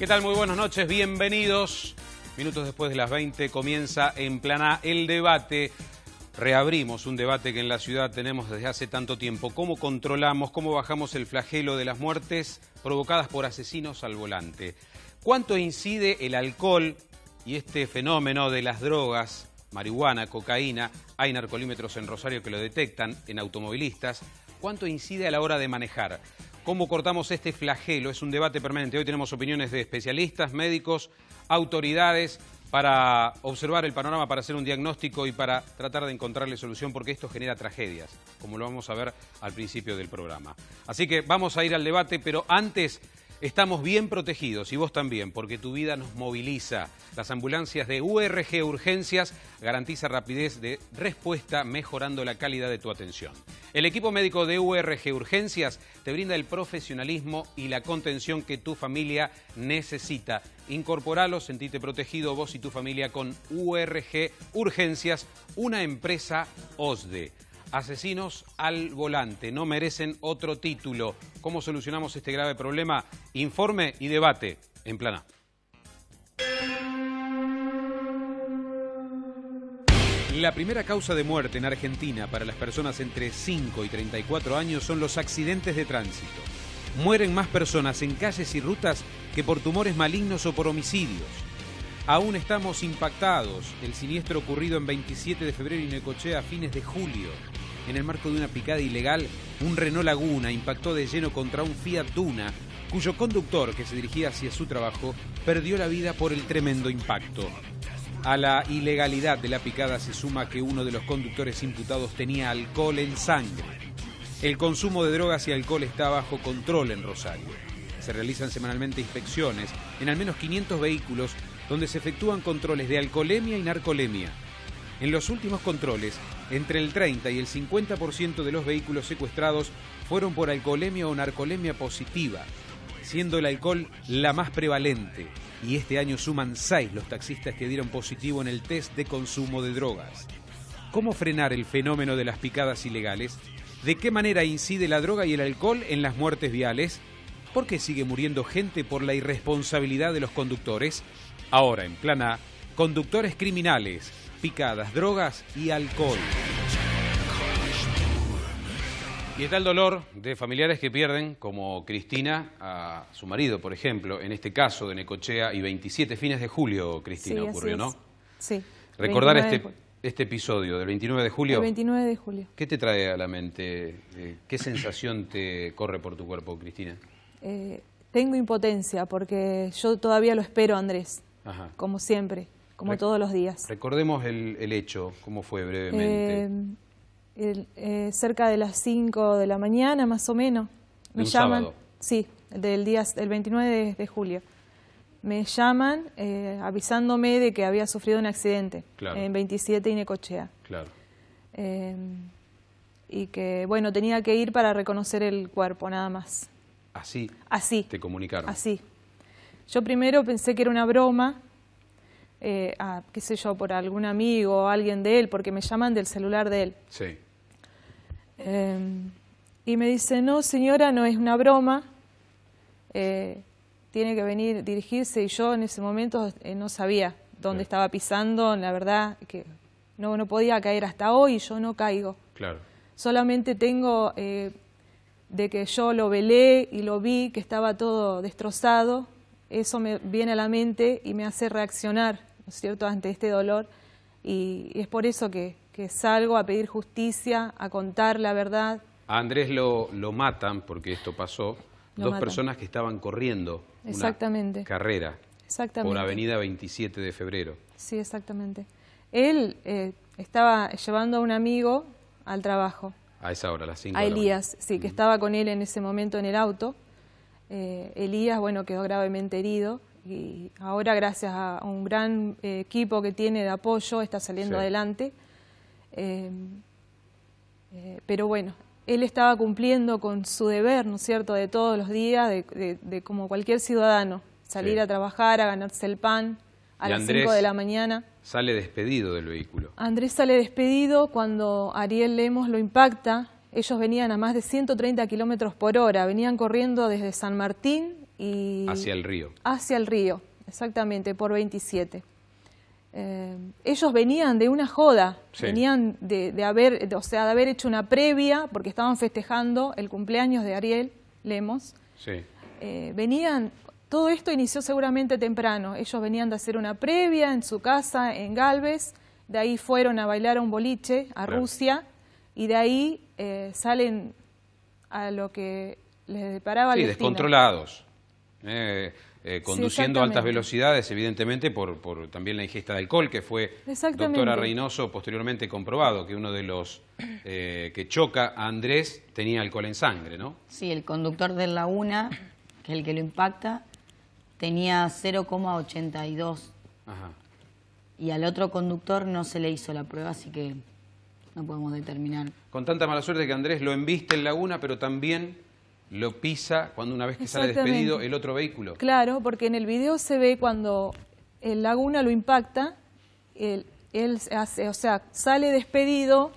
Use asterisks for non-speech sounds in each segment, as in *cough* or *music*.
¿Qué tal? Muy buenas noches, bienvenidos. Minutos después de las 20 comienza en Plan A el debate. Reabrimos un debate que en la ciudad tenemos desde hace tanto tiempo. ¿Cómo controlamos, cómo bajamos el flagelo de las muertes provocadas por asesinos al volante? ¿Cuánto incide el alcohol y este fenómeno de las drogas, marihuana, cocaína? Hay narcolímetros en Rosario que lo detectan en automovilistas. ¿Cuánto incide a la hora de manejar? ¿Cómo cortamos este flagelo? Es un debate permanente. Hoy tenemos opiniones de especialistas, médicos, autoridades para observar el panorama, para hacer un diagnóstico y para tratar de encontrarle solución, porque esto genera tragedias, como lo vamos a ver al principio del programa. Así que vamos a ir al debate, pero antes Estamos bien protegidos y vos también, porque tu vida nos moviliza. Las ambulancias de URG Urgencias garantiza rapidez de respuesta mejorando la calidad de tu atención. El equipo médico de URG Urgencias te brinda el profesionalismo y la contención que tu familia necesita. Incorporalo, sentite protegido vos y tu familia con URG Urgencias, una empresa OSDE. Asesinos al volante, no merecen otro título. ¿Cómo solucionamos este grave problema? Informe y debate en plana. La primera causa de muerte en Argentina para las personas entre 5 y 34 años son los accidentes de tránsito. Mueren más personas en calles y rutas que por tumores malignos o por homicidios. Aún estamos impactados. El siniestro ocurrido en 27 de febrero y Necochea a fines de julio. En el marco de una picada ilegal, un Renault Laguna impactó de lleno contra un Fiat Duna, cuyo conductor, que se dirigía hacia su trabajo, perdió la vida por el tremendo impacto. A la ilegalidad de la picada se suma que uno de los conductores imputados tenía alcohol en sangre. El consumo de drogas y alcohol está bajo control en Rosario. Se realizan semanalmente inspecciones en al menos 500 vehículos donde se efectúan controles de alcoholemia y narcolemia. En los últimos controles, entre el 30 y el 50% de los vehículos secuestrados fueron por alcoholemia o narcolemia positiva, siendo el alcohol la más prevalente. Y este año suman 6 los taxistas que dieron positivo en el test de consumo de drogas. ¿Cómo frenar el fenómeno de las picadas ilegales? ¿De qué manera incide la droga y el alcohol en las muertes viales? ¿Por qué sigue muriendo gente por la irresponsabilidad de los conductores? Ahora en plana, conductores criminales, picadas, drogas y alcohol. Y está el dolor de familiares que pierden, como Cristina, a su marido, por ejemplo, en este caso de Necochea, y 27 fines de julio, Cristina, ocurrió, ¿no? Sí. Recordar este, este, episodio del 29 de julio. El 29 de julio. ¿Qué te trae a la mente? Eh, ¿Qué sensación te corre por tu cuerpo, Cristina? Eh, tengo impotencia, porque yo todavía lo espero, Andrés como siempre, como todos los días. Recordemos el, hecho, cómo fue brevemente. Eh, eh, cerca de las 5 de la mañana, más o menos. Me llaman. sí, del día el 29 de, julio. Me llaman eh, avisándome de que había sufrido un accidente en 27 y Necochea. Claro. y que, bueno, tenía que ir para reconocer el cuerpo, nada más. Así. Así. Te comunicaron. Así. Yo primero pensé que era una broma, eh, qué sé yo, por algún amigo o alguien de él, porque me llaman del celular de él. Sí. Eh, y me dice, no, señora, no es una broma, eh, tiene que venir, dirigirse, y yo en ese momento no sabía dónde estaba pisando, la verdad que no, no podía caer hasta hoy, y yo no caigo. Claro. Solamente tengo de que yo lo velé y lo vi, que estaba todo destrozado, eso me viene a la mente y me hace reaccionar, ¿no es cierto?, ante este dolor. Y, es por eso que, salgo a pedir justicia, a contar la verdad. A Andrés lo, matan, porque esto pasó, dos personas que estaban corriendo exactamente. Una carrera exactamente. por Avenida 27 de Febrero. Sí, exactamente. Él eh, estaba llevando a un amigo al trabajo. A esa hora, a las 5 A Elías, sí, que estaba con él en ese momento en el auto. Eh, Elías, bueno, quedó gravemente herido y ahora gracias a un gran eh, equipo que tiene de apoyo está saliendo adelante. Eh, pero bueno, él estaba cumpliendo con su deber, ¿no es cierto?, de todos los días, de, como cualquier ciudadano, salir a trabajar, a ganarse el pan a las 5 de la mañana. Sale despedido del vehículo. Andrés sale despedido cuando Ariel Lemos lo impacta ellos venían a más de 130 kilómetros por hora, venían corriendo desde San Martín y... Hacia el río. Hacia el río, exactamente, por 27. Eh, ellos venían de una joda, venían de, haber, o sea, de haber hecho una previa, porque estaban festejando el cumpleaños de Ariel Lemos. Sí. Eh, venían, todo esto inició seguramente temprano. Ellos venían de hacer una previa en su casa en Galvez, de ahí fueron a bailar a un boliche a Rusia y de ahí eh, salen a lo que les deparaba sí, el descontrolados. Eh, eh, conduciendo a altas velocidades, evidentemente, por, por, también la ingesta de alcohol, que fue, doctora Reynoso, posteriormente comprobado que uno de los que choca a Andrés tenía alcohol en sangre, ¿no? Sí, el conductor de la UNA, que es el que lo impacta, tenía 0,82. Y al otro conductor no se le hizo la prueba, así que no podemos determinar. Con tanta mala suerte que Andrés lo embiste en Laguna, pero también lo pisa cuando una vez que sale despedido el otro vehículo. Claro, porque en el video se ve cuando el Laguna lo impacta, él, él hace, o sea, sale despedido,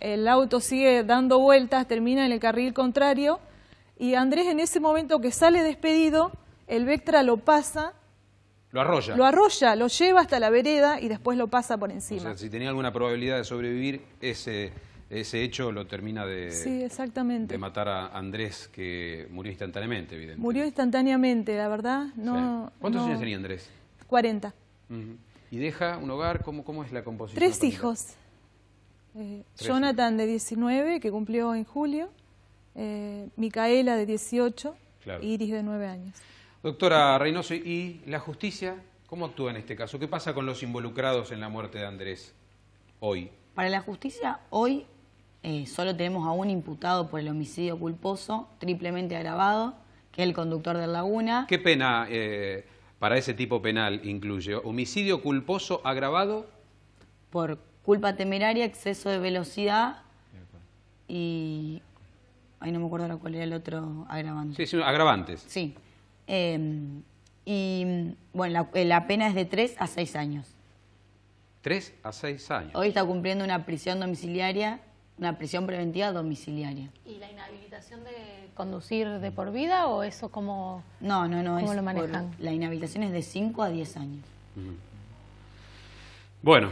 el auto sigue dando vueltas, termina en el carril contrario, y Andrés en ese momento que sale despedido, el Vectra lo pasa lo arrolla. Lo arrolla, lo lleva hasta la vereda y después lo pasa por encima. O sea, si tenía alguna probabilidad de sobrevivir, ese, ese hecho lo termina de, exactamente. matar a Andrés, que murió instantáneamente, evidentemente. Murió instantáneamente, la verdad. No, ¿Cuántos años tenía Andrés? 40. ¿Y deja un hogar? ¿Cómo, cómo es la composición? Tres eh, hijos. Jonathan de 19, que cumplió en julio. Eh, Micaela de 18. Iris de 9 años. Doctora Reynoso, ¿y la justicia cómo actúa en este caso? ¿Qué pasa con los involucrados en la muerte de Andrés hoy? Para la justicia hoy eh, solo tenemos a un imputado por el homicidio culposo, triplemente agravado, que es el conductor de Laguna. ¿Qué pena eh, para ese tipo penal incluye? ¿Homicidio culposo agravado? Por culpa temeraria, exceso de velocidad y... Ahí no me acuerdo cuál era el otro agravante. sí, agravantes. Sí. Em, y bueno, eh, la, pena es de 3 a 6 años. 3 a 6 años. Hoy está cumpliendo una prisión domiciliaria, una prisión preventiva domiciliaria. ¿Y la inhabilitación de conducir de por vida o eso como No, no, no. ¿Cómo lo manejan? la inhabilitación es de 5 a 10 años. Bueno,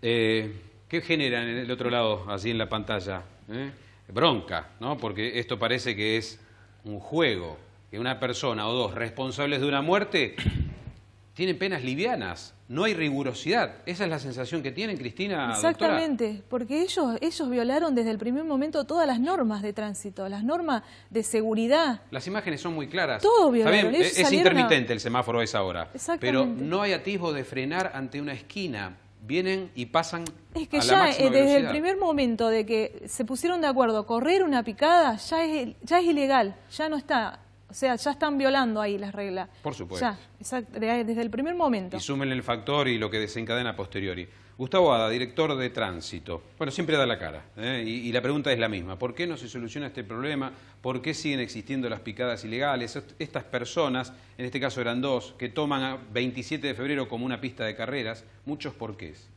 eh, ¿qué generan en el otro lado, así en la pantalla? Eh, bronca, ¿no? Porque esto parece que es un juego una persona o dos responsables de una muerte *clears throat* tienen penas livianas, no hay rigurosidad. Esa es la sensación que tienen, Cristina. Exactamente, porque ellos, ellos violaron desde el primer momento todas las normas de tránsito, las normas de seguridad. Las imágenes son muy claras. Todo violaron. es intermitente el semáforo es ahora. Pero no hay atisbo de frenar ante una esquina. Vienen y pasan. Es que ya eh, desde el primer momento de que se pusieron de acuerdo correr una picada ya es, ya es ilegal, ya no está o sea, ya están violando ahí las reglas. Por supuesto. Ya, desde el primer momento. Y sumen el factor y lo que desencadena posteriori. Gustavo Ada, director de tránsito. Bueno, siempre da la cara. ¿eh? Y, la pregunta es la misma. ¿Por qué no se soluciona este problema? ¿Por qué siguen existiendo las picadas ilegales? Estas personas, en este caso eran dos, que toman a 27 de febrero como una pista de carreras, muchos porqués.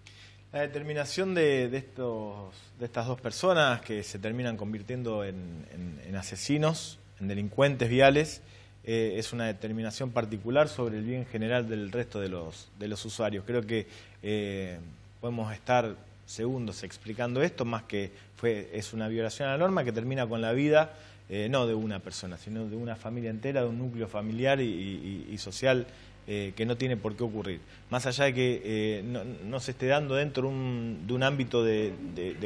La determinación de, estos, de estas dos personas que se terminan convirtiendo en asesinos en delincuentes viales eh, es una determinación particular sobre el bien general del resto de los, de los usuarios. Creo que eh, podemos estar segundos explicando esto, más que fue, es una violación a la norma que termina con la vida eh, no de una persona, sino de una familia entera, de un núcleo familiar y, social que no tiene por qué ocurrir. Más allá de que no, se esté dando dentro un, de un ámbito de,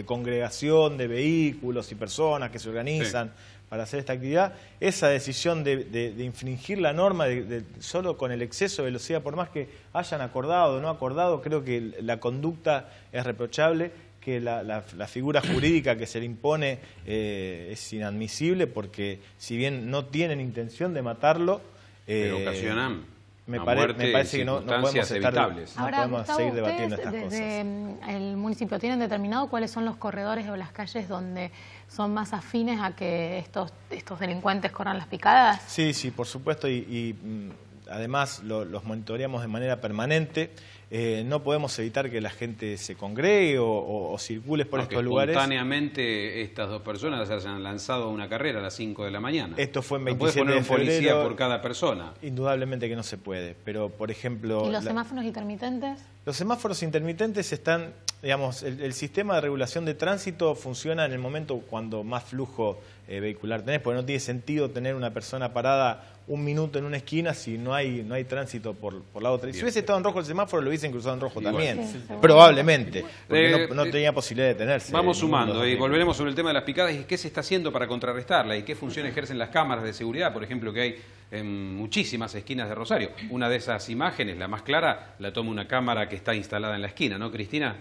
congregación de vehículos y personas que se organizan, para hacer esta actividad, esa decisión de, infringir la norma de, solo con el exceso de velocidad, por más que hayan acordado o no acordado, creo que la conducta es reprochable, que la, figura jurídica que se le impone eh, es inadmisible porque si bien no tienen intención de matarlo, eh, ocasionan me, parece me parece que no, no podemos, estar, no podemos seguir debatiendo estas desde El municipio tienen determinado cuáles son los corredores o las calles donde son más afines a que estos, estos delincuentes corran las picadas. Sí, sí, por supuesto. y, y mm, además los monitoreamos de manera permanente. Eh, no podemos evitar que la gente se congregue o, circule por estos lugares. simultáneamente estas dos personas hayan lanzado una carrera a las 5 de la mañana. Esto fue en 27 no poner de policía por cada persona? Indudablemente que no se puede, pero por ejemplo... ¿Y los semáforos intermitentes? Los semáforos intermitentes están, digamos, el, sistema de regulación de tránsito funciona en el momento cuando más flujo eh, vehicular tenés, porque no tiene sentido tener una persona parada un minuto en una esquina si no hay, no hay tránsito por, por la otra. Y si hubiese estado en rojo el semáforo, lo hubiesen cruzado en rojo también, probablemente, porque no, eh, eh, tenía posibilidad de detenerse. Vamos sumando y volveremos sobre el tema de las picadas y qué se está haciendo para contrarrestarla y qué función ejercen las cámaras de seguridad, por ejemplo, que hay en muchísimas esquinas de Rosario. Una de esas imágenes, la más clara, la toma una cámara que está instalada en la esquina, ¿no, Cristina?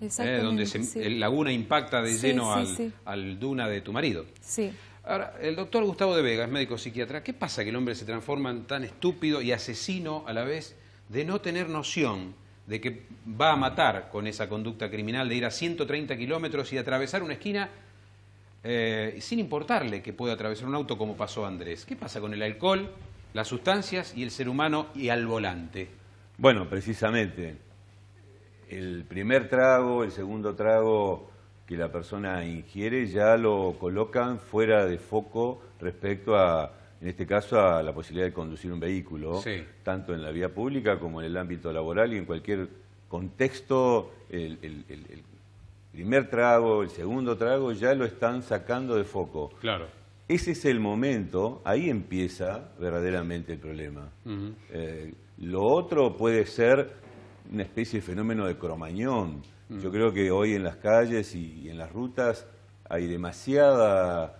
Eh, Exacto donde se, laguna impacta de lleno al, al duna de tu marido. Sí. Ahora, el doctor Gustavo de Vega es médico psiquiatra. ¿Qué pasa que el hombre se transforma en tan estúpido y asesino a la vez de no tener noción de que va a matar con esa conducta criminal de ir a 130 kilómetros y atravesar una esquina eh, sin importarle que pueda atravesar un auto como pasó Andrés? ¿Qué pasa con el alcohol, las sustancias y el ser humano y al volante? Bueno, precisamente, el primer trago, el segundo trago que la persona ingiere ya lo colocan fuera de foco respecto a, en este caso, a la posibilidad de conducir un vehículo, tanto en la vía pública como en el ámbito laboral y en cualquier contexto, el, primer trago, el segundo trago, ya lo están sacando de foco. Claro. Ese es el momento, ahí empieza verdaderamente el problema. Eh, lo otro puede ser una especie de fenómeno de cromañón, yo creo que hoy en las calles y en las rutas hay demasiada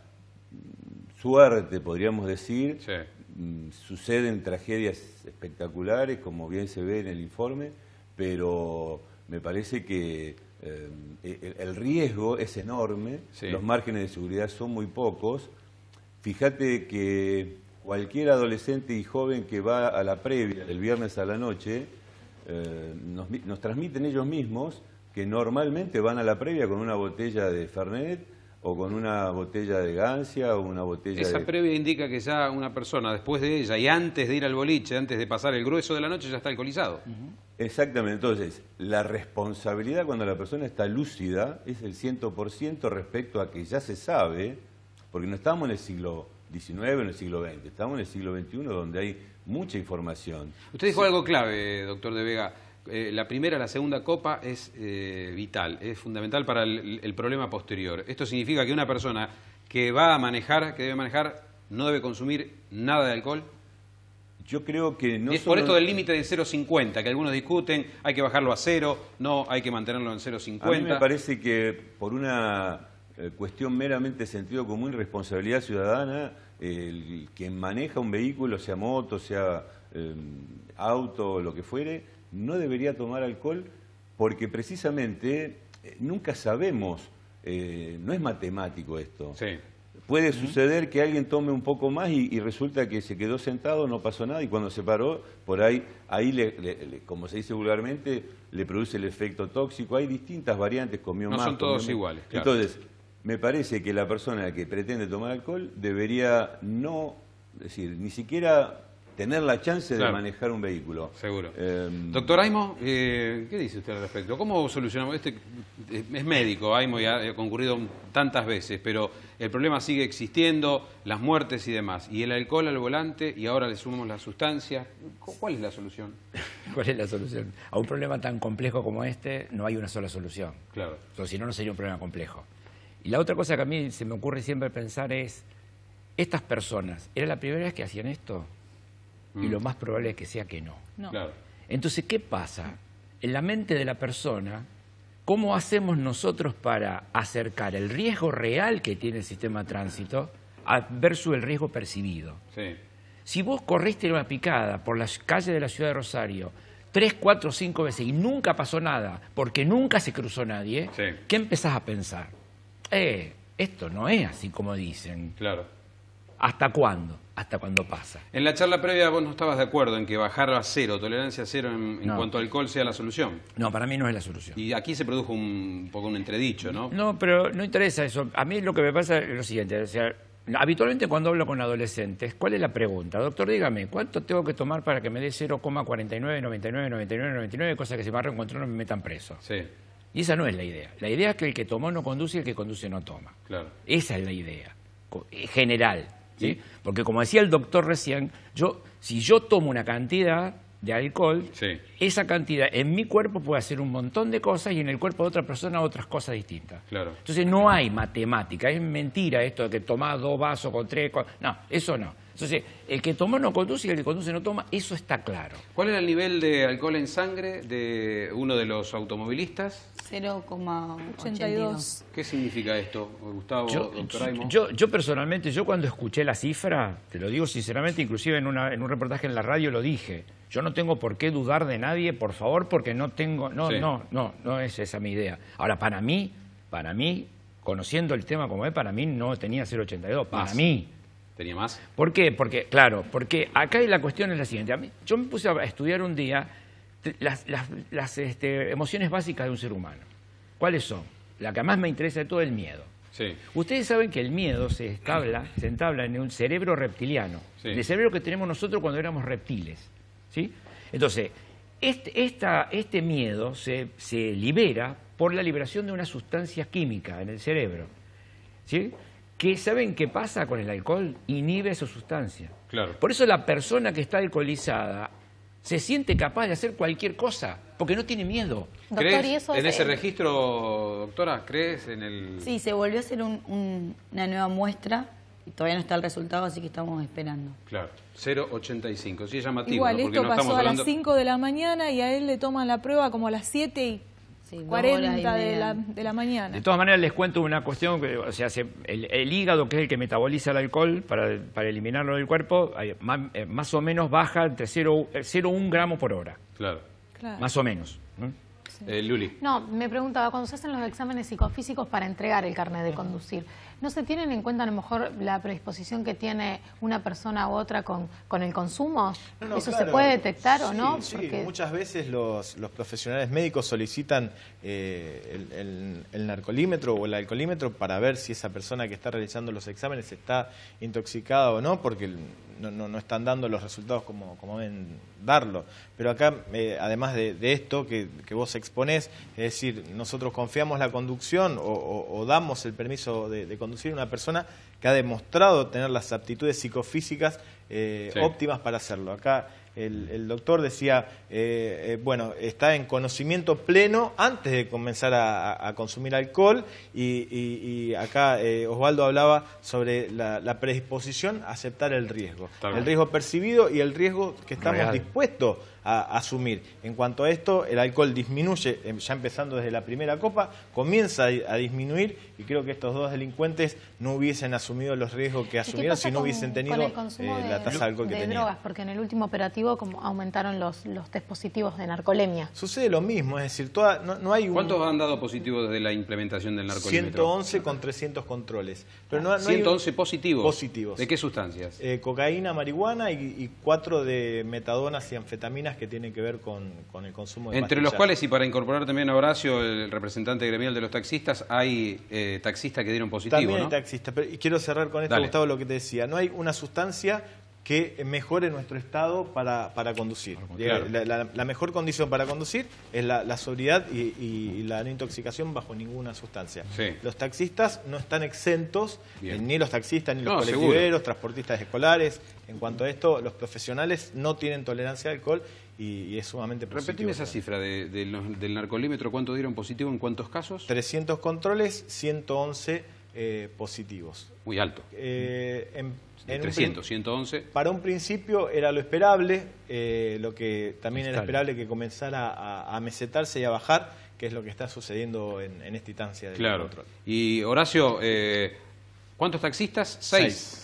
suerte, podríamos decir. Mm, suceden tragedias espectaculares, como bien se ve en el informe, pero me parece que eh, el, riesgo es enorme, los márgenes de seguridad son muy pocos. Fíjate que cualquier adolescente y joven que va a la previa del viernes a la noche, eh, nos transmiten ellos mismos que normalmente van a la previa con una botella de Fernet o con una botella de Gancia o una botella Esa previa indica que ya una persona después de ella y antes de ir al boliche, antes de pasar el grueso de la noche, ya está alcoholizado. Exactamente, entonces, la responsabilidad cuando la persona está lúcida es el 100% respecto a que ya se sabe, porque no estamos en el siglo XIX, en el siglo XX, estamos en el siglo XXI donde hay mucha información. Usted dijo algo clave, doctor De Vega. Eh, la primera, la segunda copa es eh, vital, es fundamental para el, problema posterior. Esto significa que una persona que va a manejar, que debe manejar, no debe consumir nada de alcohol. Yo creo que no. es por esto del límite de 0,50, que algunos discuten, hay que bajarlo a cero, no, hay que mantenerlo en 0,50. A mí me parece que por una eh, cuestión meramente sentido común y responsabilidad ciudadana, el quien maneja un vehículo, sea moto, sea em, auto, lo que fuere, no debería tomar alcohol porque precisamente eh, nunca sabemos, eh, no es matemático esto. Puede suceder que alguien tome un poco más y, resulta que se quedó sentado, no pasó nada, y cuando se paró, por ahí, ahí le, como se dice vulgarmente, le produce el efecto tóxico. Hay distintas variantes, comió no más. No son todos iguales, claro. Entonces, me parece que la persona que pretende tomar alcohol debería no, es decir, ni siquiera tener la chance de manejar un vehículo. Seguro. Em, Doctor Aimo, eh, ¿qué dice usted al respecto? ¿Cómo solucionamos? Este eh, es médico, Aimo y ha concurrido tantas veces, pero el problema sigue existiendo, las muertes y demás. Y el alcohol al volante, y ahora le sumamos las sustancias. ¿Cuál es la solución? *laughs* ¿Cuál es la solución? A un problema tan complejo como este no hay una sola solución. Claro. Entonces, si no, no sería un problema complejo. Y la otra cosa que a mí se me ocurre siempre pensar es, estas personas, ¿era la primera vez que hacían esto? y lo mm. más probable es que sea que no. Entonces, ¿qué pasa? En la mente de la persona, ¿cómo hacemos nosotros para acercar el riesgo real que tiene el sistema de tránsito versus el riesgo percibido? Si vos corriste una picada por las calles de la ciudad de Rosario tres, cuatro, cinco veces y nunca pasó nada, porque nunca se cruzó nadie, ¿qué empezás a pensar? Eh, esto no es así como dicen. Claro. ¿Hasta cuándo? Hasta cuándo pasa. En la charla previa vos no estabas de acuerdo en que bajar a cero, tolerancia cero en, cuanto al alcohol sea la solución. No, para mí no es la solución. Y aquí se produjo un, poco un entredicho, ¿no? No, pero no interesa eso. A mí lo que me pasa es lo siguiente, o sea, Habitualmente cuando hablo con adolescentes, ¿cuál es la pregunta? Doctor, dígame, ¿cuánto tengo que tomar para que me dé 0,49, 99, 99, 99, cosa que si me control no me metan preso? Sí. Y esa no es la idea. La idea es que el que tomó no conduce y el que conduce no toma. Claro. Esa es la idea, eh, general. Porque como decía el doctor recién, yo, si yo tomo una cantidad de alcohol, esa cantidad en mi cuerpo puede hacer un montón de cosas y en el cuerpo de otra persona otras cosas distintas. Entonces no hay matemática, es mentira esto de que tomás dos vasos con tres, no, eso no. Entonces, el que toma no conduce y el que conduce no toma, eso está claro. ¿Cuál era el nivel de alcohol en sangre de uno de los automovilistas? 0,82. ¿Qué significa esto, Gustavo? Yo, yo, yo, personalmente, yo cuando escuché la cifra, te lo digo sinceramente, inclusive en, un reportaje en la radio lo dije, yo no tengo por qué dudar de nadie, por favor, porque no tengo, no, no, no, no es esa mi idea. Ahora, para mí, para mí, conociendo el tema como es, para mí no tenía 0,82, para mí. ¿Tenía más? ¿Por qué? Porque, claro, porque acá la cuestión es la siguiente. yo me puse a estudiar un día las, este, emociones básicas de un ser humano. ¿Cuáles son? La que más me interesa de todo, es el miedo. Ustedes saben que el miedo se establa, se entabla en un cerebro reptiliano, el cerebro que tenemos nosotros cuando éramos reptiles. ¿sí? Entonces, este, esta, este miedo se, se libera por la liberación de una sustancia química en el cerebro. ¿sí? que saben qué pasa con el alcohol, inhibe su sustancia. Claro. Por eso la persona que está alcoholizada se siente capaz de hacer cualquier cosa, porque no tiene miedo. ¿Crees eso en ese registro, doctora? ¿Crees en el...? Sí, se volvió a hacer una nueva muestra y todavía no está el resultado, así que estamos esperando. Claro, 0,85, sí es llamativo. Igual, esto pasó a las 5 de la mañana y a él le toman la prueba como a las 7 y 40 de la, de la, mañana. De todas maneras, les cuento una cuestión, que, o sea, se, el, hígado, que es el que metaboliza el alcohol, para, para eliminarlo del cuerpo, más, eh, más, o menos baja entre 0,1 eh, gramo por hora. Claro. claro. Más o menos. Eh, Luli. No, me preguntaba, cuando se hacen los exámenes psicofísicos para entregar el carnet de conducir, ¿no se tienen en cuenta a lo mejor la predisposición que tiene una persona u otra con, el consumo? ¿Eso se puede detectar o no? muchas veces los, profesionales médicos solicitan eh, el, el, narcolímetro o el alcoholímetro para ver si esa persona que está realizando los exámenes está intoxicada o no, porque no, no, están dando los resultados como, como deben darlo. Pero acá, eh, además de, esto que, vos exponés, es decir, nosotros confiamos la conducción o, damos el permiso de, conducir a una persona que ha demostrado tener las aptitudes psicofísicas eh, óptimas para hacerlo. Acá el, doctor decía, eh, eh, bueno, está en conocimiento pleno antes de comenzar a, consumir alcohol y, acá eh, Osvaldo hablaba sobre la, predisposición a aceptar el riesgo, el riesgo percibido y el riesgo que estamos dispuestos a, asumir. En cuanto a esto, el alcohol disminuye, eh, ya empezando desde la primera copa, comienza a, disminuir y creo que estos dos delincuentes no hubiesen asumido los riesgos que asumieron si no hubiesen tenido eh, la tasa de alcohol que de drogas, porque en el último operativo como aumentaron los, los test positivos de narcolemia. Sucede lo mismo, es decir, toda, no, hay un... ¿Cuántos han dado positivos desde la implementación del narcolemia? 111 con 300 controles. Pero no, 111 positivos. Positivos. ¿De qué sustancias? Eh, cocaína, marihuana y, y cuatro de metadonas y anfetaminas que tienen que ver con, el consumo de Entre los cuales, y para incorporar también a Horacio, el representante gremial de los taxistas, hay eh, taxistas que dieron positivo, También hay taxistas, pero y quiero cerrar con esto, Gustavo, lo que te decía. No hay una sustancia que mejore nuestro estado para, conducir. Eh, la, mejor condición para conducir es la, sobriedad y, la no intoxicación bajo ninguna sustancia. Los taxistas no están exentos, eh, ni los taxistas, ni los colectiveros, transportistas escolares. En cuanto a esto, los profesionales no tienen tolerancia al alcohol y, es sumamente positivo. Repetime esa cifra de, del narcolímetro, ¿cuánto dieron positivo en cuántos casos? 300 controles, 111 eh, positivos. Muy alto. Eh, en, 300, 111. Para un principio era lo esperable, eh, lo que también era esperable que comenzara a, mesetarse y a bajar, que es lo que está sucediendo en, esta instancia claro. Y Horacio, eh, ¿cuántos taxistas? Seis.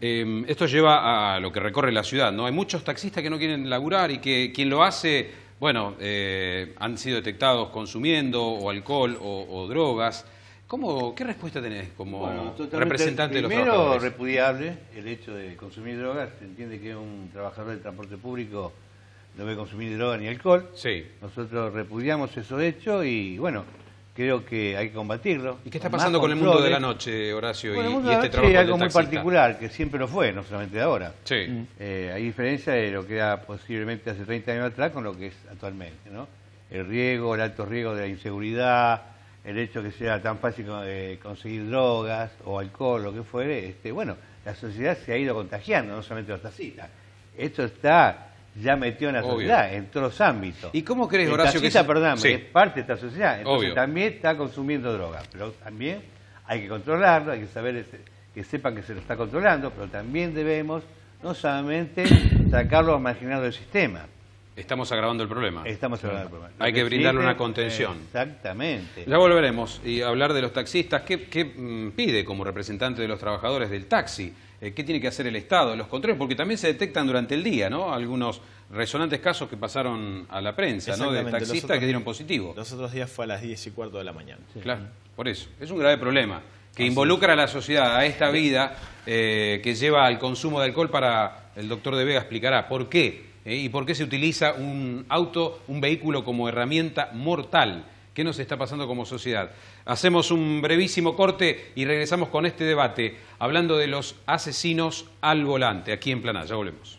Em, esto lleva a lo que recorre la ciudad, ¿no? Hay muchos taxistas que no quieren laburar y que quien lo hace, bueno, eh, han sido detectados consumiendo o alcohol o, drogas. ¿Cómo, ¿Qué respuesta tenés como representante de los trabajadores? Primero, repudiable el hecho de consumir drogas. Se entiende que un trabajador del transporte público no debe consumir droga ni alcohol. Sí. Nosotros repudiamos esos hechos y, bueno, creo que hay que combatirlo. ¿Y qué está pasando con, el mundo de la noche, Horacio, y, mundo de la trabajo noche, hay algo muy particular, que siempre lo fue, no solamente de ahora. Sí. Mm. Eh, hay diferencia de lo que era posiblemente hace 30 años atrás con lo que es actualmente, ¿no? El riego, el alto riego de la inseguridad, el hecho que sea tan fácil eh, conseguir drogas o alcohol, lo que fuere, este, bueno, la sociedad se ha ido contagiando, no solamente los taxistas. Esto está ya metió en la sociedad, en todos los ámbitos. ¿Y cómo crees, Horacio? que... es parte de esta sociedad. Entonces también está consumiendo droga, pero también hay que controlarlo, hay que saber que sepan que se lo está controlando, pero también debemos no solamente *coughs* sacarlo a del sistema. Estamos agravando el problema. Estamos agravando el problema. Hay que brindarle una contención. Exactamente. Ya volveremos y hablar de los taxistas. qué mm, pide como representante de los trabajadores del taxi? Eh, qué tiene que hacer el Estado, los controles, porque también se detectan durante el día, ¿no? Algunos resonantes casos que pasaron a la prensa, De taxistas que dieron positivo. Los otros días fue a las 10 y cuarto de la mañana. Claro, por eso. Es un grave problema que involucra a la sociedad, a esta vida eh, que lleva al consumo de alcohol para, el doctor de Vega explicará por qué eh, y por qué se utiliza un auto, un vehículo como herramienta mortal. ¿Qué nos está pasando como sociedad? Hacemos un brevísimo corte y regresamos con este debate hablando de los asesinos al volante aquí en Planal. Ya volvemos.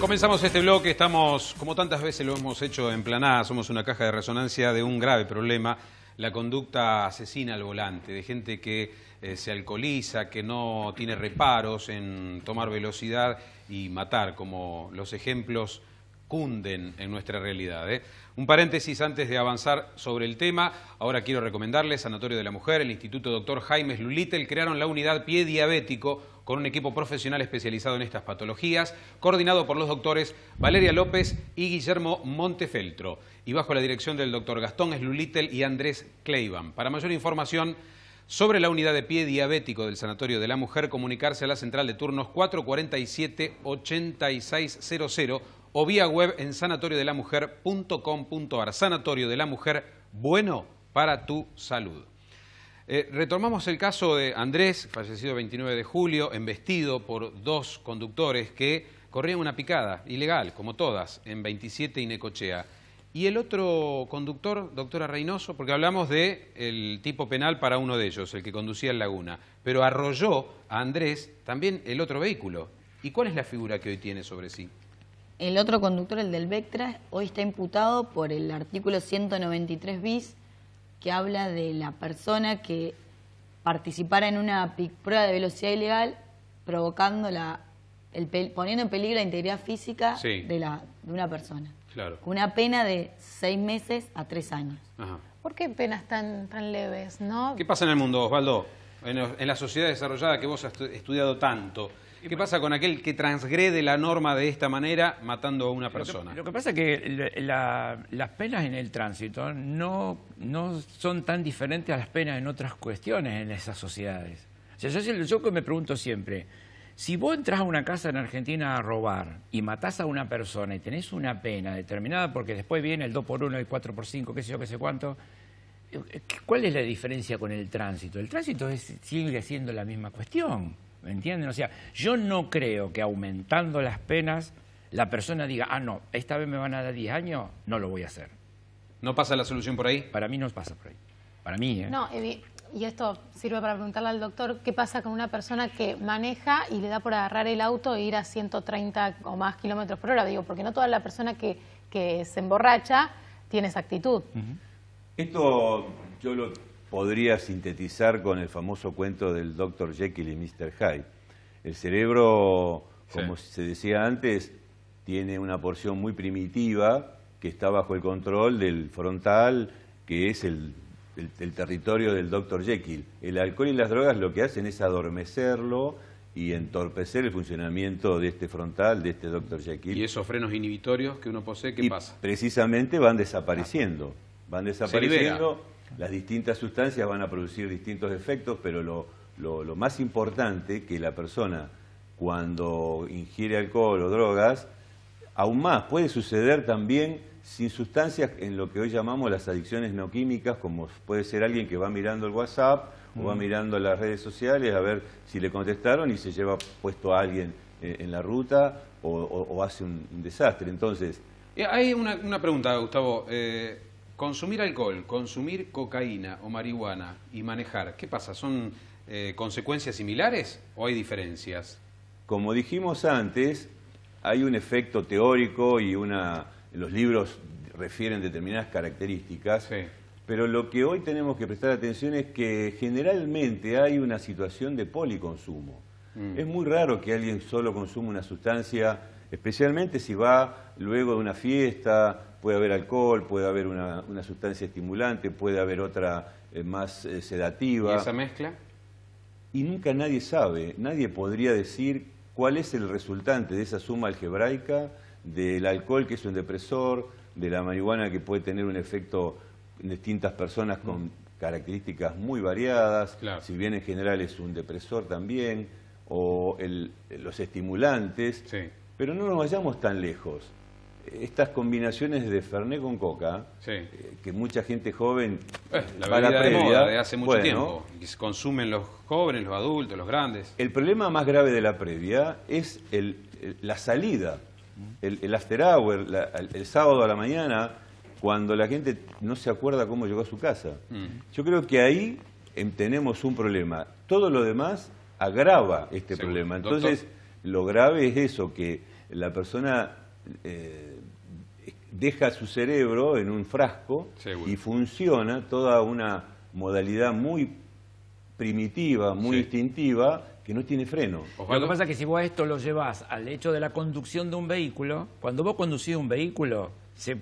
Comenzamos este bloque, estamos, como tantas veces lo hemos hecho en Planada, somos una caja de resonancia de un grave problema, la conducta asesina al volante, de gente que eh, se alcoholiza, que no tiene reparos en tomar velocidad y matar, como los ejemplos cunden en nuestra realidad. ¿eh? Un paréntesis antes de avanzar sobre el tema. Ahora quiero recomendarles Sanatorio de la Mujer, el Instituto Doctor Jaime Lulitel crearon la unidad Pie Diabético con un equipo profesional especializado en estas patologías, coordinado por los doctores Valeria López y Guillermo Montefeltro, y bajo la dirección del doctor Gastón Slulitel y Andrés Cleiban. Para mayor información sobre la unidad de pie diabético del Sanatorio de la Mujer, comunicarse a la central de turnos 447-8600 o vía web en sanatoriodelamujer.com.ar. Sanatorio de la Mujer, bueno para tu salud. Eh, retomamos el caso de Andrés, fallecido 29 de julio, embestido por dos conductores que corrían una picada, ilegal, como todas, en 27 y Necochea. Y el otro conductor, doctora Reynoso, porque hablamos de el tipo penal para uno de ellos, el que conducía en Laguna, pero arrolló a Andrés también el otro vehículo. ¿Y cuál es la figura que hoy tiene sobre sí? El otro conductor, el del Vectra, hoy está imputado por el artículo 193 bis que habla de la persona que participara en una prueba de velocidad ilegal provocando la, poniendo en peligro la integridad física de, la, de una persona. Claro. Una pena de seis meses a tres años. Ajá. ¿Por qué penas tan, tan leves? ¿no? ¿Qué pasa en el mundo, Osvaldo? en la sociedad desarrollada que vos has estudiado tanto, ¿Qué pasa con aquel que transgrede la norma de esta manera matando a una persona? Lo que, pasa es que las penas en el tránsito no, no son tan diferentes a las penas en otras cuestiones en esas sociedades. yo, que me pregunto siempre, si vos entras a una casa en Argentina a robar y matás a una persona y tenés una pena determinada, porque después viene el 2 por 1 y 4 por 5 qué sé yo, qué sé cuánto, eh, ¿cuál es la diferencia con el tránsito? El tránsito es, sigue siendo la misma cuestión. ¿Me entienden? O sea, yo no creo que aumentando las penas la persona diga, ah, no, esta vez me van a dar 10 años, no lo voy a hacer. ¿No pasa la solución por ahí? Para mí no pasa por ahí. Para mí, ¿eh? No, y esto sirve para preguntarle al doctor, ¿qué pasa con una persona que maneja y le da por agarrar el auto e ir a 130 o más kilómetros por hora? Digo, porque no toda la persona que, se emborracha tiene esa actitud. Esto yo lo podría sintetizar con el famoso cuento del Dr. Jekyll y Mr. Hyde. El cerebro, como se decía antes, tiene una porción muy primitiva que está bajo el control del frontal, que es el, territorio del Dr. Jekyll. El alcohol y las drogas lo que hacen es adormecerlo, y entorpecer el funcionamiento de este frontal, de este Dr. Jekyll. ¿Y esos frenos inhibitorios que uno posee, qué pasa? Precisamente van desapareciendo. Van desapareciendo las distintas sustancias van a producir distintos efectos, pero lo, más importante que la persona cuando ingiere alcohol o drogas, aún más puede suceder también sin sustancias en lo que hoy llamamos las adicciones no químicas, como puede ser alguien que va mirando el WhatsApp o va mm. mirando las redes sociales a ver si le contestaron y se lleva puesto a alguien eh, en la ruta o, hace un, desastre. Entonces. Eh, hay una, pregunta, Gustavo. Eh, Consumir alcohol, consumir cocaína o marihuana y manejar, ¿qué pasa? ¿Son eh, consecuencias similares o hay diferencias? Como dijimos antes, hay un efecto teórico y una, los libros refieren determinadas características, pero lo que hoy tenemos que prestar atención es que generalmente hay una situación de policonsumo. Mm. Es muy raro que alguien solo consuma una sustancia, especialmente si va luego de una fiesta, puede haber alcohol, puede haber una, sustancia estimulante, puede haber otra eh, más eh, sedativa. ¿Y esa mezcla? Y nunca nadie sabe, nadie podría decir cuál es el resultante de esa suma algebraica, del alcohol que es un depresor, de la marihuana que puede tener un efecto en distintas personas con mm. características muy variadas, si bien en general es un depresor también, o los estimulantes, pero no nos vayamos tan lejos estas combinaciones de Fernet con Coca, eh, que mucha gente joven eh, va la previa, de, hace mucho tiempo, que consumen los jóvenes, los adultos, los grandes. El problema más grave de la previa es el, la salida, el, el after hour, el, sábado a la mañana, cuando la gente no se acuerda cómo llegó a su casa. Mm. Yo creo que ahí em, tenemos un problema. Todo lo demás agrava este problema. Entonces, lo grave es eso, que la persona... Eh, deja su cerebro en un frasco y funciona toda una modalidad muy primitiva, muy instintiva, que no tiene freno. Lo que pasa es que si vos esto lo llevás al hecho de la conducción de un vehículo, cuando vos conducís un vehículo, se,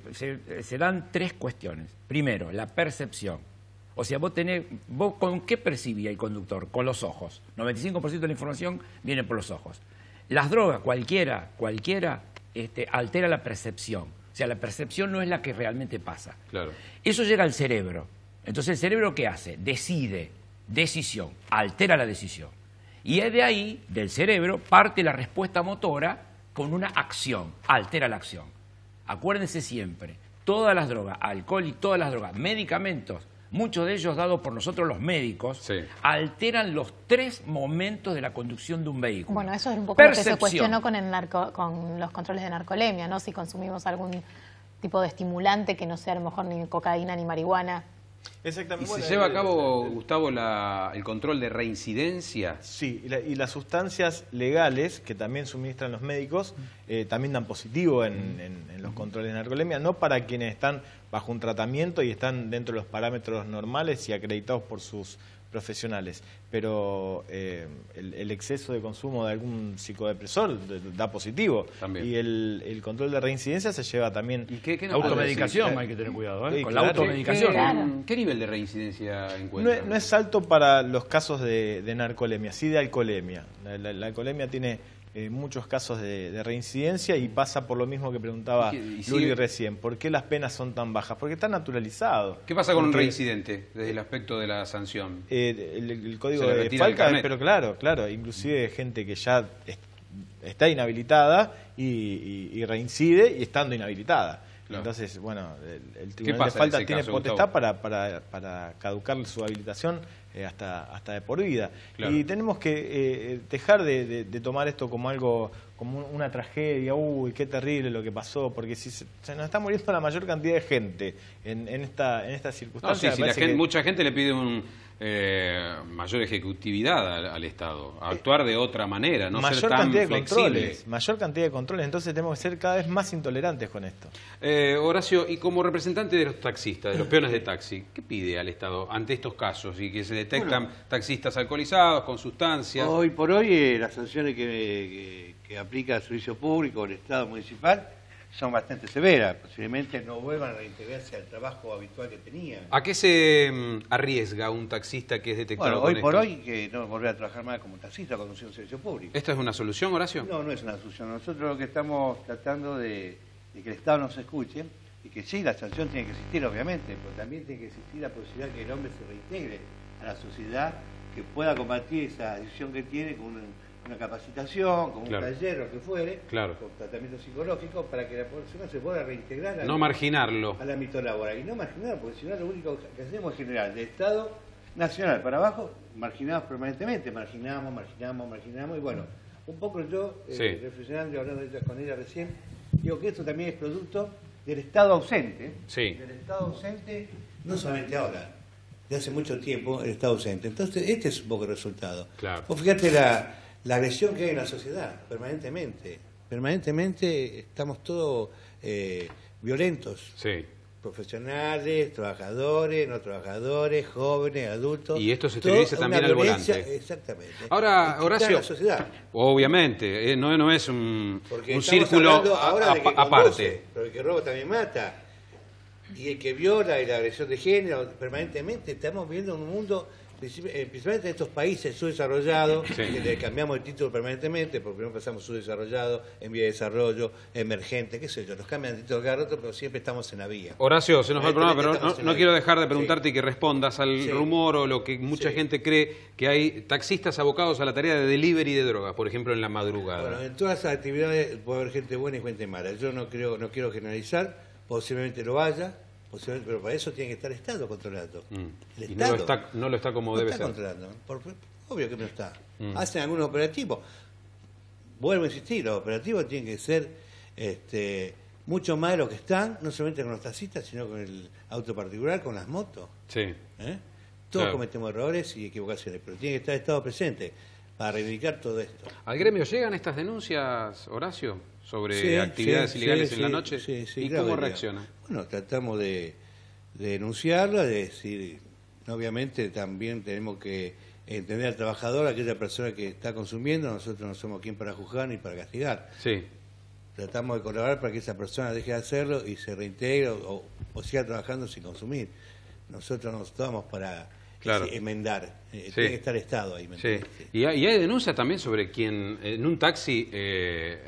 dan tres cuestiones. Primero, la percepción. O sea, vos tenés, vos con qué percibía el conductor? Con los ojos. 95% de la información viene por los ojos. Las drogas, cualquiera, cualquiera, este, altera la percepción. O sea, la percepción no es la que realmente pasa. Eso llega al cerebro. Entonces, ¿el cerebro qué hace? Decide, decisión, altera la decisión. Y es de ahí, del cerebro, parte la respuesta motora con una acción, altera la acción. Acuérdense siempre, todas las drogas, alcohol y todas las drogas, medicamentos, muchos de ellos dados por nosotros los médicos, alteran los tres momentos de la conducción de un vehículo. Bueno, eso es un poco lo que se cuestionó con, el con los controles de narcolemia, ¿no? Si consumimos algún tipo de estimulante que no sea a lo mejor ni cocaína ni marihuana se lleva a cabo, Gustavo, el control de reincidencia? Sí, y, las sustancias legales que también suministran los médicos eh, también dan positivo en, en los controles de narcolemia, no para quienes están bajo un tratamiento y están dentro de los parámetros normales y acreditados por sus profesionales. Pero eh, el, exceso de consumo de algún psicodepresor da positivo. Y el, control de reincidencia se lleva también... ¿Y qué, automedicación hay que tener cuidado, ¿eh? Con la automedicación. ¿Qué, nivel de reincidencia encuentra? No, es alto para los casos de, narcolemia, sí de alcoholemia. La, la, la alcoholemia tiene muchos casos de, reincidencia y pasa por lo mismo que preguntaba Luli recién. ¿Por qué las penas son tan bajas? Porque está naturalizado. ¿Qué pasa con un reincidente desde el aspecto de la sanción? Eh, el, código de Falca, pero claro, claro, inclusive gente que ya está inhabilitada y reincide y estando inhabilitada. Entonces, bueno, el, tribunal de falta tiene potestad para, para, caducar su habilitación eh, hasta, hasta de por vida. Y tenemos que eh, eh, dejar de, tomar esto como algo, como una tragedia, uy, qué terrible lo que pasó, porque si se, nos está muriendo la mayor cantidad de gente en, en esta, en estas circunstancias. sí, mucha gente le pide un eh, mayor ejecutividad al, Estado, actuar de otra manera, no ser tan cantidad de Controles, mayor cantidad de controles, entonces tenemos que ser cada vez más intolerantes con esto. Eh, Horacio, y como representante de los taxistas, de los peones de taxi, ¿qué pide al Estado ante estos casos y que se detectan taxistas alcoholizados, con sustancias? Hoy por hoy eh, las sanciones que, que aplica el Servicio Público, el Estado Municipal, son bastante severas. Posiblemente no vuelvan a reintegrarse al trabajo habitual que tenían. ¿A qué se mm, arriesga un taxista que es detectado? Bueno, hoy por hoy que no volver a trabajar más como taxista conduciendo un servicio público. ¿Esta es una solución, Horacio? No, no es una solución. Nosotros lo que estamos tratando de, que el Estado nos escuche y que sí, la sanción tiene que existir, obviamente, pero también tiene que existir la posibilidad que el hombre se reintegre a la sociedad, que pueda combatir esa adicción que tiene con un una capacitación, como un taller, lo que fuere, con tratamiento psicológico, para que la persona se pueda reintegrar al, no marginarlo. ámbito laboral. Y no marginarlo, porque si no, lo único que hacemos es general. de Estado nacional para abajo, marginados permanentemente, marginamos, marginamos, marginamos, y bueno, un poco yo, eh, reflexionando y hablando con ella recién, digo que esto también es producto del Estado ausente, del Estado ausente no solamente ahora, de hace mucho tiempo el Estado ausente. Entonces, este es un poco el resultado. O fíjate la la agresión que hay en la sociedad, permanentemente. Permanentemente estamos todos eh, violentos. Sí. Profesionales, trabajadores, no trabajadores, jóvenes, adultos. Y esto se utiliza también al volante. Exactamente. Ahora, Horacio, la sociedad. obviamente, eh, no, no es un, un círculo aparte. pero el que roba también mata. Y el que viola y la agresión de género, permanentemente estamos viviendo un mundo eh, principalmente en estos países subdesarrollados, que le cambiamos el título permanentemente, porque no pasamos subdesarrollado, en vía de desarrollo, emergente, qué sé yo, nos cambian el título cada rato, pero siempre estamos en la vía. Horacio, se nos va el este, programa, pero este, no, quiero dejar de preguntarte y que respondas al rumor o lo que mucha gente cree, que hay taxistas abocados a la tarea de delivery de drogas, por ejemplo, en la madrugada. Bueno, en todas las actividades puede haber gente buena y gente mala. Yo no, creo, no quiero generalizar, posiblemente lo haya, pero para eso tiene que estar el Estado controlando. Mm. El Estado no lo está, como no debe está controlando, obvio que no está. Mm. Hacen algunos operativos. Vuelvo a insistir, los operativos tienen que ser este, mucho más de lo que están, no solamente con los taxistas, sino con el auto particular, con las motos. ¿Eh? Todos cometemos errores y equivocaciones, pero tiene que estar el Estado presente para reivindicar todo esto. ¿Al gremio llegan estas denuncias, Horacio? sobre actividades ilegales en la noche. ¿Y cómo reacciona? Bueno, tratamos de, denunciarla, de decir, obviamente también tenemos que entender al trabajador, aquella persona que está consumiendo, nosotros no somos quien para juzgar ni para castigar. Sí. Tratamos de colaborar para que esa persona deje de hacerlo y se reintegre o, o siga trabajando sin consumir. Nosotros no estamos para claro. enmendar. Eh, tiene que estar Estado ahí. Y, hay, denuncias también sobre quien eh, en un taxi eh,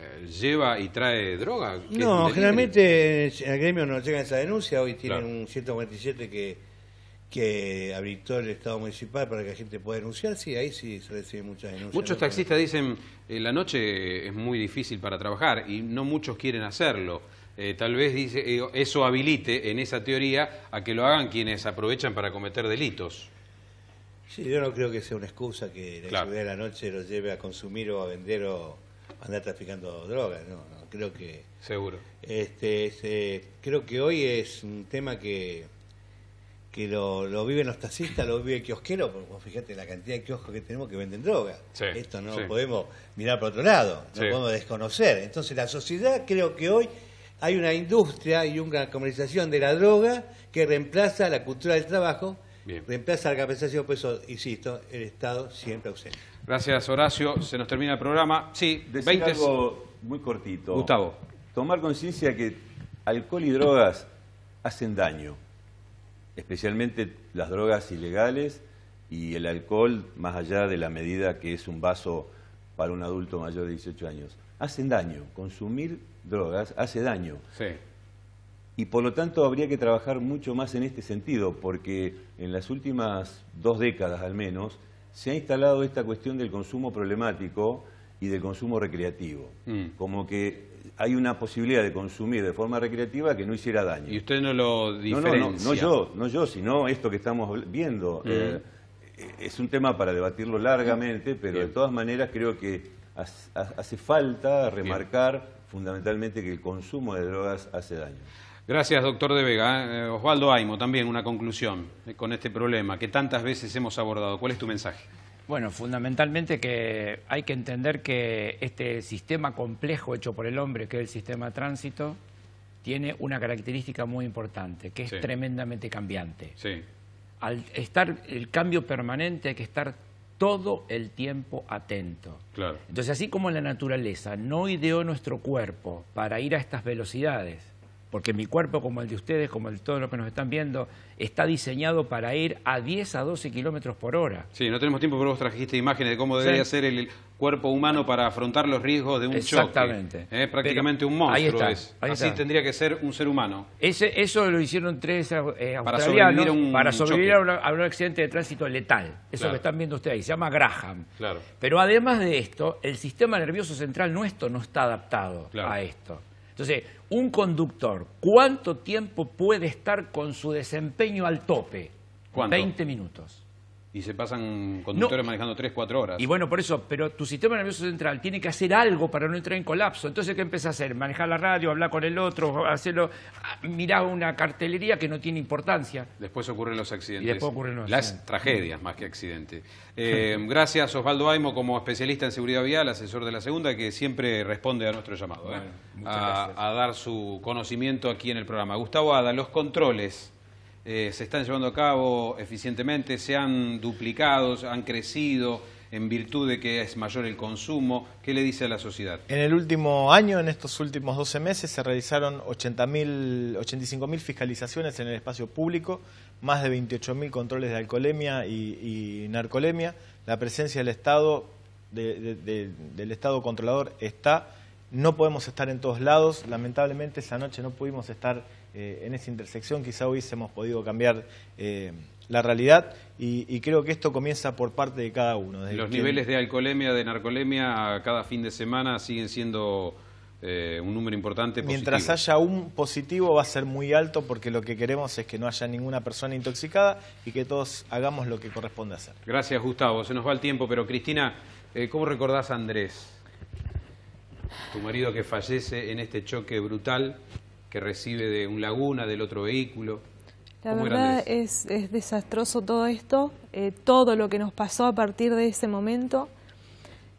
lleva y trae droga. No, generalmente en el gremio no llegan esa denuncia. Hoy tienen un 147 que, que habilitó el Estado municipal para que la gente pueda denunciar. Sí, ahí sí se reciben muchas denuncias. Muchos taxistas dicen en la noche es muy difícil para trabajar y no muchos quieren hacerlo. tal vez dice, eso habilite en esa teoría a que lo hagan quienes aprovechan para cometer delitos. Sí, yo no creo que sea una excusa que la de la noche lo lleve a consumir o a vender o andar traficando drogas, no, creo que... Seguro. Este, este, creo que hoy es un tema que que lo, lo viven lo vive el kiosquero, porque fíjate la cantidad de kioscos que tenemos que venden droga. Esto no lo podemos mirar por otro lado, no podemos desconocer. Entonces la sociedad creo que hoy hay una industria y una comercialización de la droga que reemplaza la cultura del trabajo Bien. Reemplaza la capacitación, por eso, insisto, el Estado siempre ausente. Gracias, Horacio. Se nos termina el programa. Sí, Decir algo muy cortito. Gustavo. Tomar conciencia que alcohol y drogas hacen daño, especialmente las drogas ilegales y el alcohol, más allá de la medida que es un vaso para un adulto mayor de 18 años. Hacen daño. Consumir drogas hace daño. Sí. Y por lo tanto habría que trabajar mucho más en este sentido, porque en las últimas dos décadas al menos se ha instalado esta cuestión del consumo problemático y del consumo recreativo. Mm. Como que hay una posibilidad de consumir de forma recreativa que no hiciera daño. ¿Y usted no lo diferencia? No, no, yo, no yo, sino esto que estamos viendo. Mm. Eh, es un tema para debatirlo largamente, pero de todas maneras creo que hace falta remarcar fundamentalmente que el consumo de drogas hace daño. Gracias, doctor De Vega. ¿eh? Eh, Osvaldo Aimo, también una conclusión eh, con este problema que tantas veces hemos abordado. ¿Cuál es tu mensaje? Bueno, fundamentalmente que hay que entender que este sistema complejo hecho por el hombre, que es el sistema tránsito, tiene una característica muy importante, que es tremendamente cambiante. Sí. Al estar el cambio permanente hay que estar todo el tiempo atento. Claro. Entonces, así como la naturaleza no ideó nuestro cuerpo para ir a estas velocidades, porque mi cuerpo, como el de ustedes, como el de todos los que nos están viendo, está diseñado para ir a 10 a 12 kilómetros por hora. Sí, no tenemos tiempo, pero vos trajiste imágenes de cómo debería ser el cuerpo humano para afrontar los riesgos de un choque. Exactamente. Es ¿eh? Prácticamente un monstruo Así tendría que ser un ser humano. eso lo hicieron tres eh, australianos para sobrevivir a un, accidente de tránsito letal. Eso lo que están viendo ustedes ahí, se llama Graham. Claro. Pero además de esto, el sistema nervioso central nuestro no está adaptado a esto. Entonces, un conductor, ¿cuánto tiempo puede estar con su desempeño al tope? ¿Cuánto? 20 minutos y se pasan conductores manejando 3, 4 horas. Y bueno, por eso, pero tu sistema nervioso central tiene que hacer algo para no entrar en colapso. Entonces, ¿qué empieza a hacer? Manejar la radio, hablar con el otro, hacerlo, ah, mirar una cartelería que no tiene importancia. Después ocurren los accidentes. Y después ocurren los Las tragedias más que accidentes. *laughs* Eh, gracias, Osvaldo Aimo, como especialista en seguridad vial, asesor de la segunda, que siempre responde a nuestro llamado. ¿eh? a, a, dar su conocimiento aquí en el programa. Gustavo Ada, los controles. Eh, se están llevando a cabo eficientemente, se han duplicado, han crecido en virtud de que es mayor el consumo. ¿Qué le dice a la sociedad? En el último año, en estos últimos 12 meses, se realizaron 85.000 fiscalizaciones en el espacio público, más de 28.000 controles de alcoholemia y, narcolemia. La presencia del Estado, del Estado controlador está. No podemos estar en todos lados. Lamentablemente, esa noche no pudimos estar eh, en esa intersección quizá hubiésemos podido cambiar eh, la realidad y, creo que esto comienza por parte de cada uno. Los niveles de alcoholemia, de narcolemia, cada fin de semana siguen siendo eh, un número importante. Mientras haya un positivo va a ser muy alto porque lo que queremos es que no haya ninguna persona intoxicada y que todos hagamos lo que corresponde hacer. Gracias Gustavo, se nos va el tiempo, pero Cristina, ¿cómo recordás a Andrés? Tu marido que fallece en este choque brutal que recibe de un laguna, del otro vehículo. La verdad es? desastroso todo esto, eh, todo lo que nos pasó a partir de ese momento.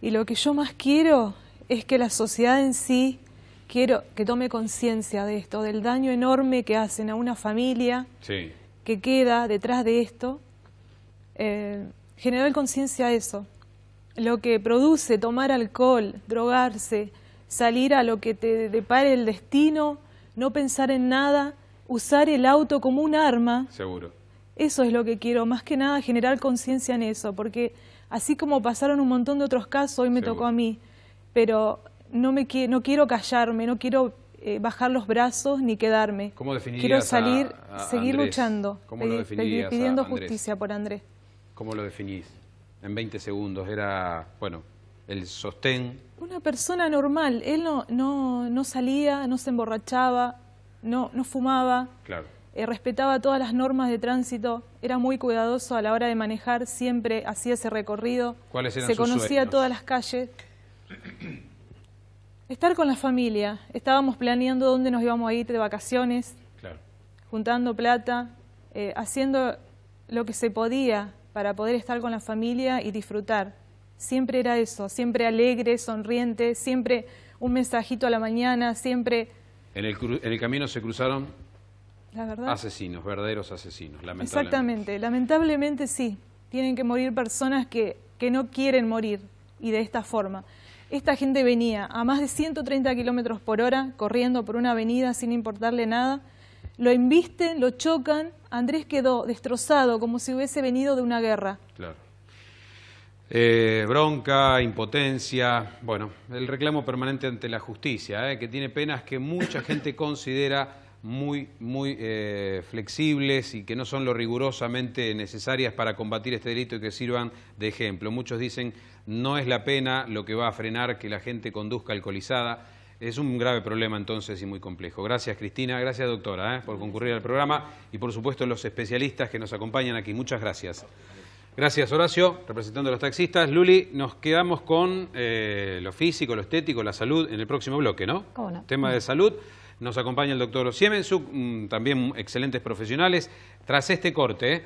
Y lo que yo más quiero es que la sociedad en sí quiero que tome conciencia de esto, del daño enorme que hacen a una familia que queda detrás de esto. Eh, generar conciencia de eso. Lo que produce tomar alcohol, drogarse, salir a lo que te depare el destino, no pensar en nada, usar el auto como un arma. Seguro. Eso es lo que quiero, más que nada generar conciencia en eso, porque así como pasaron un montón de otros casos, hoy me tocó a mí, pero no, me, no quiero callarme, no quiero eh, bajar los brazos ni quedarme. ¿Cómo Quiero salir, seguir luchando, ¿Cómo pidiendo justicia por Andrés. ¿Cómo lo definís? En 20 segundos, era, bueno, el sostén. Una persona normal, él no, no, salía, no se emborrachaba, no, no fumaba, eh, respetaba todas las normas de tránsito, era muy cuidadoso a la hora de manejar, siempre hacía ese recorrido, se conocía todas las calles. Estar con la familia, estábamos planeando dónde nos íbamos a ir de vacaciones, juntando plata, eh, haciendo lo que se podía para poder estar con la familia y disfrutar. Siempre era eso, siempre alegre, sonriente, siempre un mensajito a la mañana, siempre... En el, camino se cruzaron la verdad. asesinos, verdaderos asesinos, lamentablemente. Exactamente, lamentablemente sí. Tienen que morir personas que, que no quieren morir y de esta forma. Esta gente venía a más de 130 kilómetros por hora, corriendo por una avenida sin importarle nada. Lo invisten, lo chocan. Andrés quedó destrozado, como si hubiese venido de una guerra. Claro. Eh, bronca, impotencia, bueno, el reclamo permanente ante la justicia, eh, que tiene penas que mucha gente *coughs* considera muy, muy eh, flexibles y que no son lo rigurosamente necesarias para combatir este delito y que sirvan de ejemplo. Muchos dicen no es la pena lo que va a frenar que la gente conduzca alcoholizada. Es un grave problema entonces y muy complejo. Gracias Cristina, gracias doctora por concurrir al programa y por supuesto los especialistas que nos acompañan aquí. Muchas gracias. Gracias, Horacio, representando a los taxistas. Luli, nos quedamos con eh, lo físico, lo estético, la salud en el próximo bloque, ¿no? ¿Cómo Tema de salud. Nos acompaña el doctor Siemensuk, mm, también excelentes profesionales. Tras este corte,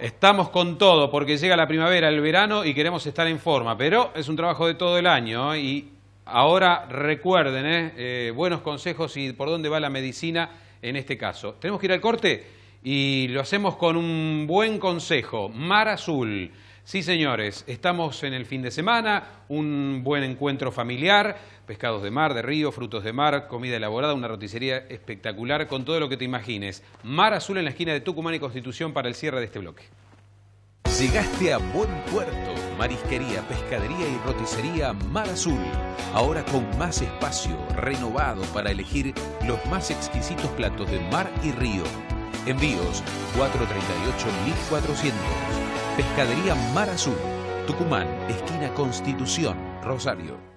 estamos con todo porque llega la primavera, el verano y queremos estar en forma, pero es un trabajo de todo el año ¿eh? y ahora recuerden, ¿eh? buenos consejos y por dónde va la medicina en este caso. Tenemos que ir al corte y lo hacemos con un buen consejo, Mar Azul. Sí, señores, estamos en el fin de semana, un buen encuentro familiar, pescados de mar, de río, frutos de mar, comida elaborada, una roticería espectacular con todo lo que te imagines. Mar Azul en la esquina de Tucumán y Constitución para el cierre de este bloque. Llegaste a buen puerto. Marisquería, pescadería y roticería Mar Azul. Ahora con más espacio, renovado para elegir los más exquisitos platos de mar y río Envíos 438.400. Pescadería Mar Azul. Tucumán, esquina Constitución, Rosario.